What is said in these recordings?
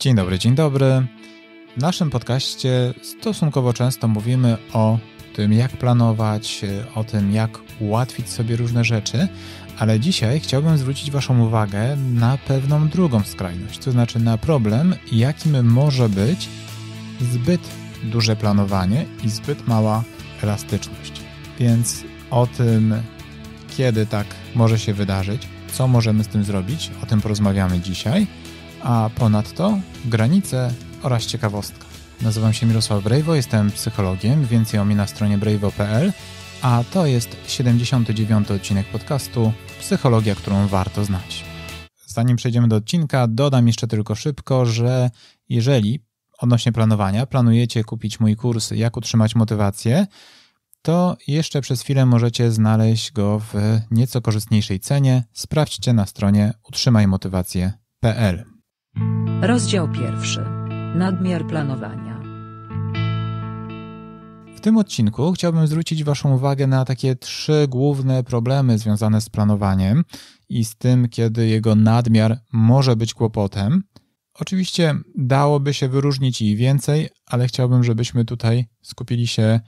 Dzień dobry, dzień dobry. W naszym podcaście stosunkowo często mówimy o tym, jak planować, o tym, jak ułatwić sobie różne rzeczy, ale dzisiaj chciałbym zwrócić Waszą uwagę na pewną drugą skrajność, to znaczy na problem, jakim może być zbyt duże planowanie i zbyt mała elastyczność. Więc o tym, kiedy tak może się wydarzyć, co możemy z tym zrobić, o tym porozmawiamy dzisiaj a ponadto granice oraz ciekawostka. Nazywam się Mirosław Brejwo, jestem psychologiem, więcej o mnie na stronie brejwo.pl, a to jest 79. odcinek podcastu Psychologia, którą warto znać. Zanim przejdziemy do odcinka, dodam jeszcze tylko szybko, że jeżeli odnośnie planowania planujecie kupić mój kurs Jak utrzymać motywację, to jeszcze przez chwilę możecie znaleźć go w nieco korzystniejszej cenie. Sprawdźcie na stronie utrzymajmotywację.pl. Rozdział pierwszy. Nadmiar planowania. W tym odcinku chciałbym zwrócić Waszą uwagę na takie trzy główne problemy związane z planowaniem i z tym, kiedy jego nadmiar może być kłopotem. Oczywiście dałoby się wyróżnić i więcej, ale chciałbym, żebyśmy tutaj skupili się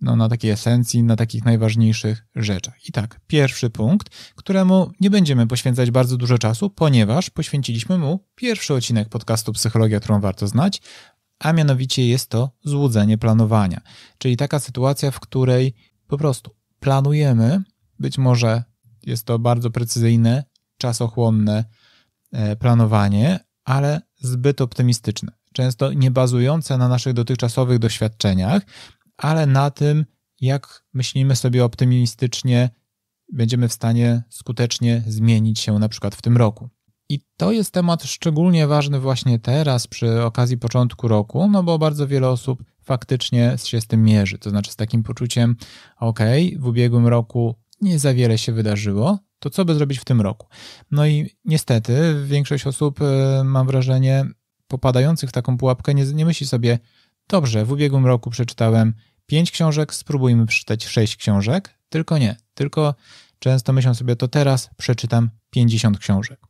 no, na takiej esencji, na takich najważniejszych rzeczach. I tak, pierwszy punkt, któremu nie będziemy poświęcać bardzo dużo czasu, ponieważ poświęciliśmy mu pierwszy odcinek podcastu Psychologia, którą warto znać, a mianowicie jest to złudzenie planowania. Czyli taka sytuacja, w której po prostu planujemy, być może jest to bardzo precyzyjne, czasochłonne e, planowanie, ale zbyt optymistyczne często nie bazujące na naszych dotychczasowych doświadczeniach, ale na tym, jak myślimy sobie optymistycznie, będziemy w stanie skutecznie zmienić się na przykład w tym roku. I to jest temat szczególnie ważny właśnie teraz, przy okazji początku roku, no bo bardzo wiele osób faktycznie się z tym mierzy. To znaczy z takim poczuciem, ok, w ubiegłym roku nie za wiele się wydarzyło, to co by zrobić w tym roku? No i niestety większość osób, y, mam wrażenie, popadających w taką pułapkę nie, nie myśli sobie, Dobrze, w ubiegłym roku przeczytałem 5 książek, spróbujmy przeczytać 6 książek. Tylko nie, tylko często myślę sobie, to teraz przeczytam 50 książek.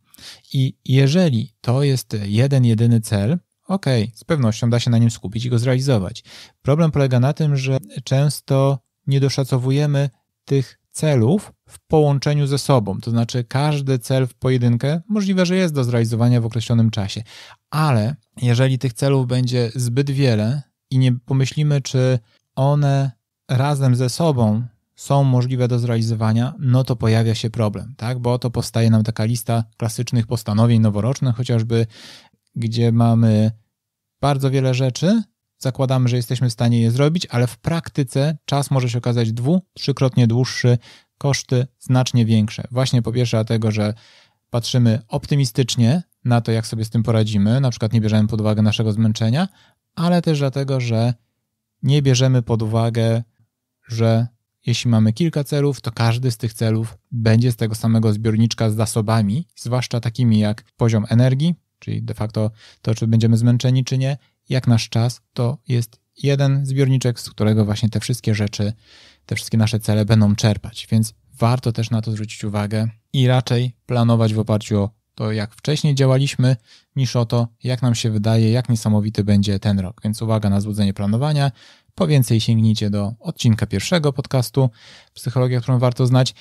I jeżeli to jest jeden, jedyny cel, ok, z pewnością da się na nim skupić i go zrealizować. Problem polega na tym, że często niedoszacowujemy tych celów w połączeniu ze sobą. To znaczy, każdy cel w pojedynkę możliwe, że jest do zrealizowania w określonym czasie, ale jeżeli tych celów będzie zbyt wiele i nie pomyślimy, czy one razem ze sobą są możliwe do zrealizowania, no to pojawia się problem, tak? Bo oto powstaje nam taka lista klasycznych postanowień noworocznych, chociażby, gdzie mamy bardzo wiele rzeczy, zakładamy, że jesteśmy w stanie je zrobić, ale w praktyce czas może się okazać dwu, trzykrotnie dłuższy, koszty znacznie większe. Właśnie po pierwsze dlatego, że patrzymy optymistycznie na to, jak sobie z tym poradzimy. Na przykład nie bierzemy pod uwagę naszego zmęczenia, ale też dlatego, że nie bierzemy pod uwagę, że jeśli mamy kilka celów, to każdy z tych celów będzie z tego samego zbiorniczka z zasobami, zwłaszcza takimi jak poziom energii, czyli de facto to, czy będziemy zmęczeni, czy nie, jak nasz czas, to jest jeden zbiorniczek, z którego właśnie te wszystkie rzeczy, te wszystkie nasze cele będą czerpać. Więc warto też na to zwrócić uwagę i raczej planować w oparciu o to jak wcześniej działaliśmy, niż o to, jak nam się wydaje, jak niesamowity będzie ten rok. Więc uwaga na złudzenie planowania. Po więcej sięgnijcie do odcinka pierwszego podcastu Psychologia, którą warto znać.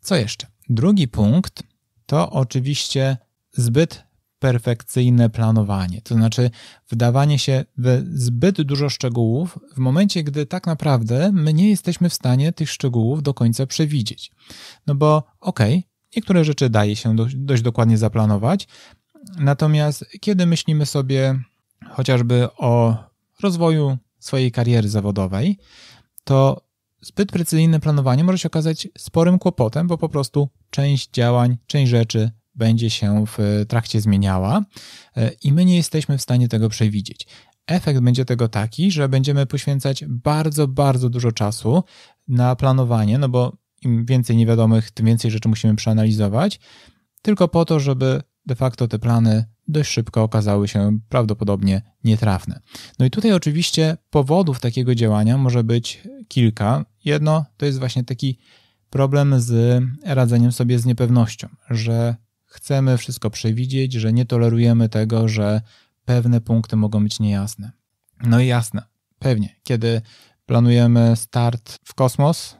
Co jeszcze? Drugi punkt to oczywiście zbyt perfekcyjne planowanie, to znaczy wdawanie się w zbyt dużo szczegółów w momencie, gdy tak naprawdę my nie jesteśmy w stanie tych szczegółów do końca przewidzieć. No bo okej, okay, Niektóre rzeczy daje się dość, dość dokładnie zaplanować, natomiast kiedy myślimy sobie chociażby o rozwoju swojej kariery zawodowej, to zbyt precyzyjne planowanie może się okazać sporym kłopotem, bo po prostu część działań, część rzeczy będzie się w e, trakcie zmieniała e, i my nie jesteśmy w stanie tego przewidzieć. Efekt będzie tego taki, że będziemy poświęcać bardzo, bardzo dużo czasu na planowanie, no bo im więcej niewiadomych, tym więcej rzeczy musimy przeanalizować, tylko po to, żeby de facto te plany dość szybko okazały się prawdopodobnie nietrafne. No i tutaj oczywiście powodów takiego działania może być kilka. Jedno to jest właśnie taki problem z radzeniem sobie z niepewnością, że chcemy wszystko przewidzieć, że nie tolerujemy tego, że pewne punkty mogą być niejasne. No i jasne, pewnie, kiedy planujemy start w kosmos,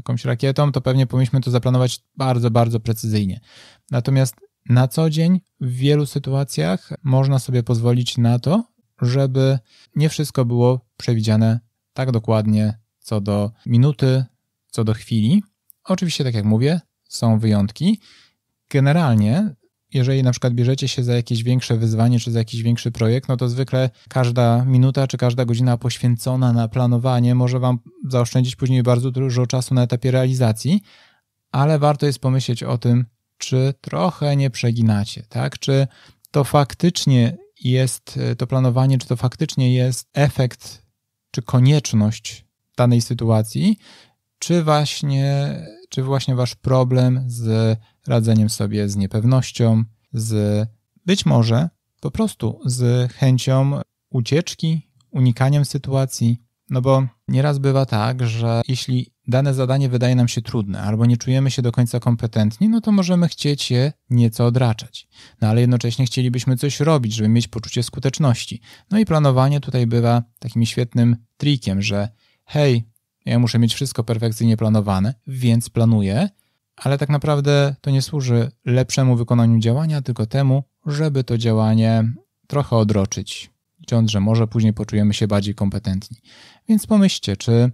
jakąś rakietą, to pewnie powinniśmy to zaplanować bardzo, bardzo precyzyjnie. Natomiast na co dzień w wielu sytuacjach można sobie pozwolić na to, żeby nie wszystko było przewidziane tak dokładnie co do minuty, co do chwili. Oczywiście, tak jak mówię, są wyjątki. Generalnie jeżeli na przykład bierzecie się za jakieś większe wyzwanie czy za jakiś większy projekt, no to zwykle każda minuta czy każda godzina poświęcona na planowanie może Wam zaoszczędzić później bardzo dużo czasu na etapie realizacji, ale warto jest pomyśleć o tym, czy trochę nie przeginacie, tak? Czy to faktycznie jest to planowanie, czy to faktycznie jest efekt czy konieczność danej sytuacji, czy właśnie, czy właśnie wasz problem z radzeniem sobie z niepewnością, z być może po prostu z chęcią ucieczki, unikaniem sytuacji. No bo nieraz bywa tak, że jeśli dane zadanie wydaje nam się trudne albo nie czujemy się do końca kompetentni, no to możemy chcieć je nieco odraczać. No ale jednocześnie chcielibyśmy coś robić, żeby mieć poczucie skuteczności. No i planowanie tutaj bywa takim świetnym trikiem, że hej, ja muszę mieć wszystko perfekcyjnie planowane, więc planuję ale tak naprawdę to nie służy lepszemu wykonaniu działania, tylko temu, żeby to działanie trochę odroczyć, licząc, że może później poczujemy się bardziej kompetentni. Więc pomyślcie, czy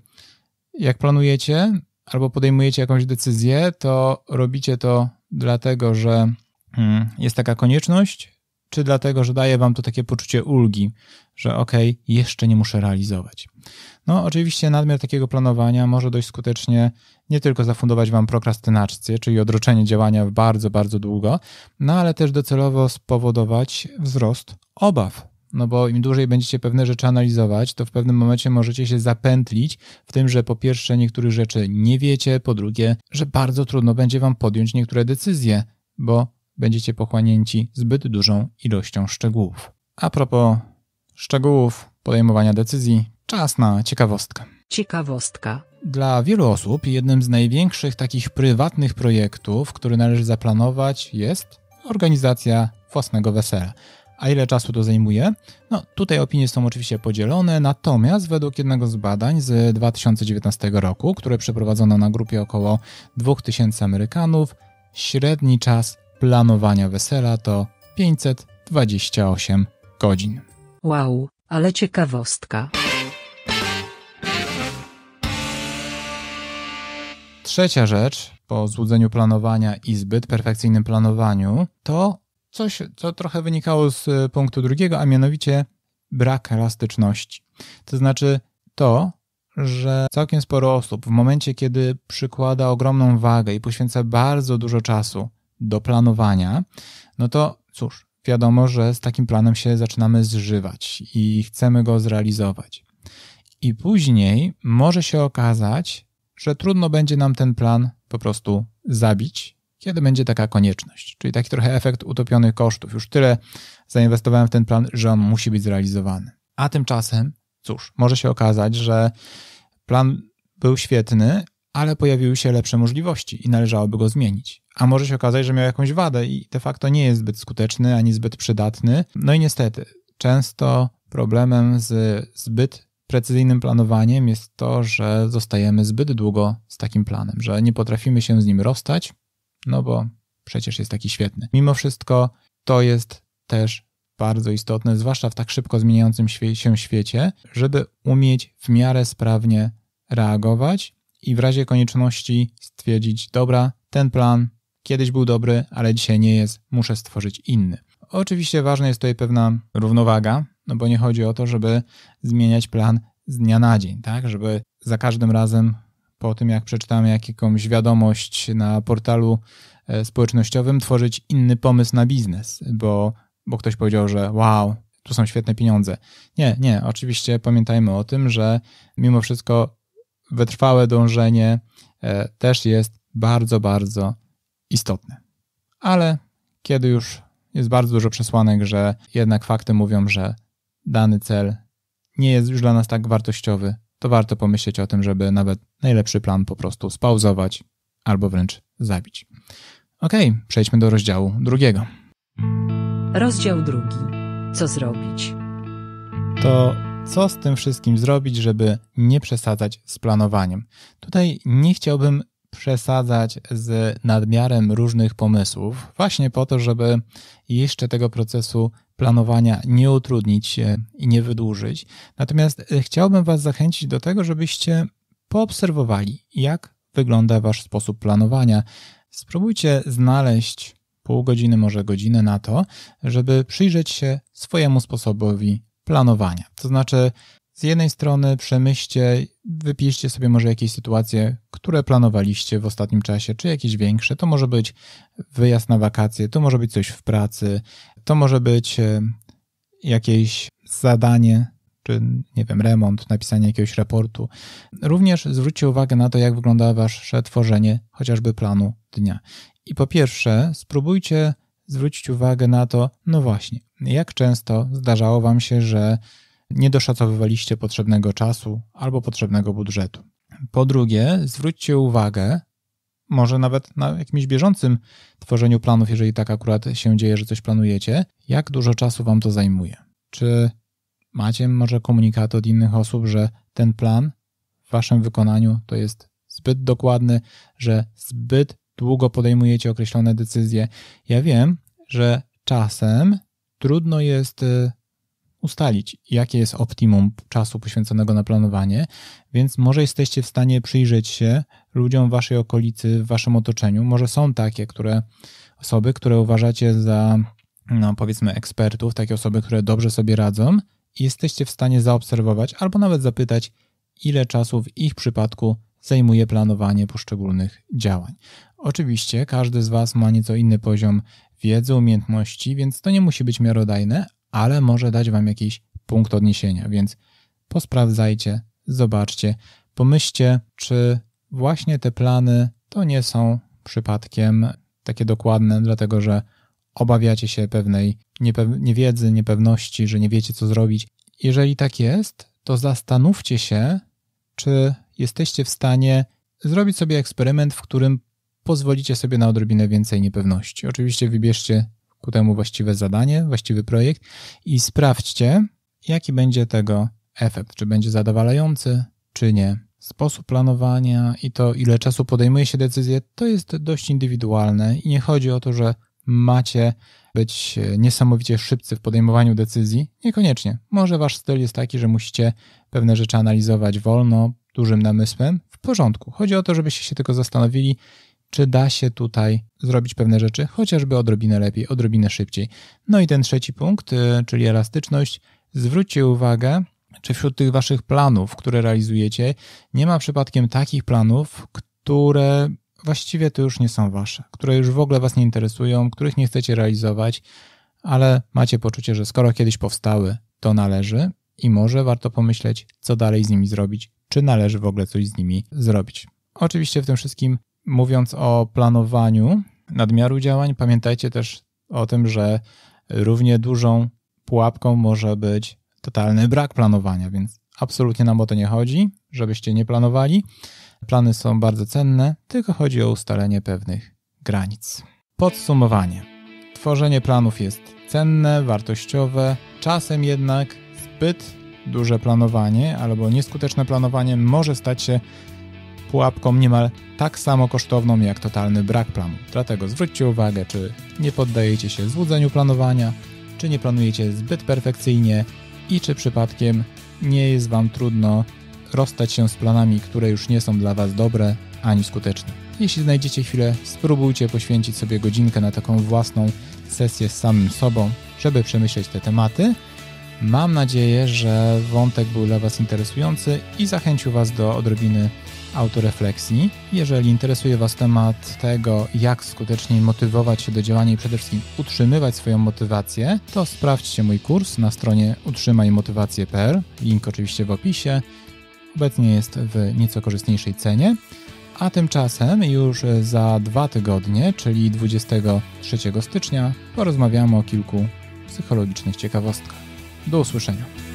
jak planujecie albo podejmujecie jakąś decyzję, to robicie to dlatego, że hmm, jest taka konieczność, czy dlatego, że daje wam to takie poczucie ulgi, że okej, okay, jeszcze nie muszę realizować. No, oczywiście nadmiar takiego planowania może dość skutecznie nie tylko zafundować Wam prokrastynację, czyli odroczenie działania bardzo, bardzo długo, no ale też docelowo spowodować wzrost obaw no bo im dłużej będziecie pewne rzeczy analizować, to w pewnym momencie możecie się zapętlić w tym, że po pierwsze niektórych rzeczy nie wiecie, po drugie, że bardzo trudno będzie wam podjąć niektóre decyzje, bo będziecie pochłanięci zbyt dużą ilością szczegółów. A propos szczegółów podejmowania decyzji, Czas na ciekawostkę. Ciekawostka. Dla wielu osób jednym z największych takich prywatnych projektów, który należy zaplanować, jest organizacja własnego wesela. A ile czasu to zajmuje? No, tutaj opinie są oczywiście podzielone, natomiast według jednego z badań z 2019 roku, które przeprowadzono na grupie około 2000 Amerykanów, średni czas planowania wesela to 528 godzin. Wow, ale ciekawostka. Trzecia rzecz po złudzeniu planowania i zbyt perfekcyjnym planowaniu to coś, co trochę wynikało z e, punktu drugiego, a mianowicie brak elastyczności. To znaczy to, że całkiem sporo osób w momencie, kiedy przykłada ogromną wagę i poświęca bardzo dużo czasu do planowania, no to cóż, wiadomo, że z takim planem się zaczynamy zżywać i chcemy go zrealizować. I później może się okazać, że trudno będzie nam ten plan po prostu zabić, kiedy będzie taka konieczność. Czyli taki trochę efekt utopionych kosztów. Już tyle zainwestowałem w ten plan, że on musi być zrealizowany. A tymczasem, cóż, może się okazać, że plan był świetny, ale pojawiły się lepsze możliwości i należałoby go zmienić. A może się okazać, że miał jakąś wadę i de facto nie jest zbyt skuteczny ani zbyt przydatny. No i niestety, często problemem z zbyt precyzyjnym planowaniem jest to, że zostajemy zbyt długo z takim planem, że nie potrafimy się z nim rozstać, no bo przecież jest taki świetny. Mimo wszystko to jest też bardzo istotne, zwłaszcza w tak szybko zmieniającym się świecie, żeby umieć w miarę sprawnie reagować i w razie konieczności stwierdzić, dobra, ten plan kiedyś był dobry, ale dzisiaj nie jest, muszę stworzyć inny. Oczywiście ważna jest tutaj pewna równowaga, no bo nie chodzi o to, żeby zmieniać plan z dnia na dzień, tak? Żeby za każdym razem po tym, jak przeczytam jakąś wiadomość na portalu e, społecznościowym, tworzyć inny pomysł na biznes, bo, bo ktoś powiedział, że wow, tu są świetne pieniądze. Nie, nie, oczywiście pamiętajmy o tym, że mimo wszystko wytrwałe dążenie e, też jest bardzo, bardzo istotne. Ale kiedy już jest bardzo dużo przesłanek, że jednak fakty mówią, że dany cel nie jest już dla nas tak wartościowy, to warto pomyśleć o tym, żeby nawet najlepszy plan po prostu spauzować albo wręcz zabić. Ok, przejdźmy do rozdziału drugiego. Rozdział drugi. Co zrobić? To co z tym wszystkim zrobić, żeby nie przesadzać z planowaniem? Tutaj nie chciałbym przesadzać z nadmiarem różnych pomysłów, właśnie po to, żeby jeszcze tego procesu planowania nie utrudnić się i nie wydłużyć. Natomiast e, chciałbym Was zachęcić do tego, żebyście poobserwowali, jak wygląda Wasz sposób planowania. Spróbujcie znaleźć pół godziny, może godzinę na to, żeby przyjrzeć się swojemu sposobowi planowania. To znaczy, z jednej strony przemyślcie, wypiszcie sobie może jakieś sytuacje, które planowaliście w ostatnim czasie, czy jakieś większe. To może być wyjazd na wakacje, to może być coś w pracy, to może być e, jakieś zadanie, czy nie wiem, remont, napisanie jakiegoś raportu. Również zwróćcie uwagę na to, jak wygląda wasze tworzenie chociażby planu dnia. I po pierwsze, spróbujcie zwrócić uwagę na to, no właśnie, jak często zdarzało wam się, że nie doszacowywaliście potrzebnego czasu albo potrzebnego budżetu. Po drugie, zwróćcie uwagę, może nawet na jakimś bieżącym tworzeniu planów, jeżeli tak akurat się dzieje, że coś planujecie, jak dużo czasu wam to zajmuje. Czy macie może komunikat od innych osób, że ten plan w waszym wykonaniu to jest zbyt dokładny, że zbyt długo podejmujecie określone decyzje. Ja wiem, że czasem trudno jest y, ustalić, jakie jest optimum czasu poświęconego na planowanie, więc może jesteście w stanie przyjrzeć się ludziom w waszej okolicy, w waszym otoczeniu. Może są takie, które osoby, które uważacie za no, powiedzmy ekspertów, takie osoby, które dobrze sobie radzą i jesteście w stanie zaobserwować albo nawet zapytać, ile czasu w ich przypadku zajmuje planowanie poszczególnych działań. Oczywiście każdy z Was ma nieco inny poziom wiedzy, umiejętności, więc to nie musi być miarodajne, ale może dać Wam jakiś punkt odniesienia, więc posprawdzajcie, zobaczcie, pomyślcie, czy właśnie te plany to nie są przypadkiem takie dokładne, dlatego że obawiacie się pewnej niepew- niewiedzy, niepewności, że nie wiecie, co zrobić. Jeżeli tak jest, to zastanówcie się, czy jesteście w stanie zrobić sobie eksperyment, w którym pozwolicie sobie na odrobinę więcej niepewności. Oczywiście wybierzcie ku temu właściwe zadanie, właściwy projekt i sprawdźcie, jaki będzie tego efekt, czy będzie zadowalający, czy nie. Sposób planowania i to, ile czasu podejmuje się decyzję, to jest dość indywidualne i nie chodzi o to, że macie być e, niesamowicie szybcy w podejmowaniu decyzji. Niekoniecznie. Może wasz styl jest taki, że musicie pewne rzeczy analizować wolno, dużym namysłem. W porządku. Chodzi o to, żebyście się tylko zastanowili, czy da się tutaj zrobić pewne rzeczy, chociażby odrobinę lepiej, odrobinę szybciej. No i ten trzeci punkt, y, czyli elastyczność, zwróćcie uwagę, czy wśród tych waszych planów, które realizujecie, nie ma przypadkiem takich planów, które właściwie to już nie są wasze, które już w ogóle was nie interesują, których nie chcecie realizować, ale macie poczucie, że skoro kiedyś powstały, to należy i może warto pomyśleć, co dalej z nimi zrobić, czy należy w ogóle coś z nimi zrobić. Oczywiście w tym wszystkim mówiąc o planowaniu nadmiaru działań, pamiętajcie też o tym, że równie dużą pułapką może być totalny brak planowania, więc absolutnie nam o to nie chodzi, żebyście nie planowali. Plany są bardzo cenne, tylko chodzi o ustalenie pewnych granic. Podsumowanie. Tworzenie planów jest cenne, wartościowe, czasem jednak zbyt duże planowanie albo nieskuteczne planowanie może stać się pułapką niemal tak samo kosztowną jak totalny brak planu. Dlatego zwróćcie uwagę, czy nie poddajecie się złudzeniu planowania, czy nie planujecie zbyt perfekcyjnie i czy przypadkiem nie jest Wam trudno rozstać się z planami, które już nie są dla Was dobre ani skuteczne. Jeśli znajdziecie chwilę, spróbujcie poświęcić sobie godzinkę na taką własną sesję z samym sobą, żeby przemyśleć te tematy. Mam nadzieję, że wątek był dla Was interesujący i zachęcił Was do odrobiny autorefleksji. Jeżeli interesuje Was temat tego, jak skuteczniej motywować się do działania i przede wszystkim utrzymywać swoją motywację, to sprawdźcie mój kurs na stronie utrzymajmotywację.pl. Link oczywiście w opisie. Obecnie jest w nieco korzystniejszej cenie. A tymczasem już za dwa tygodnie, czyli 23 stycznia, porozmawiamy o kilku psychologicznych ciekawostkach. Do usłyszenia.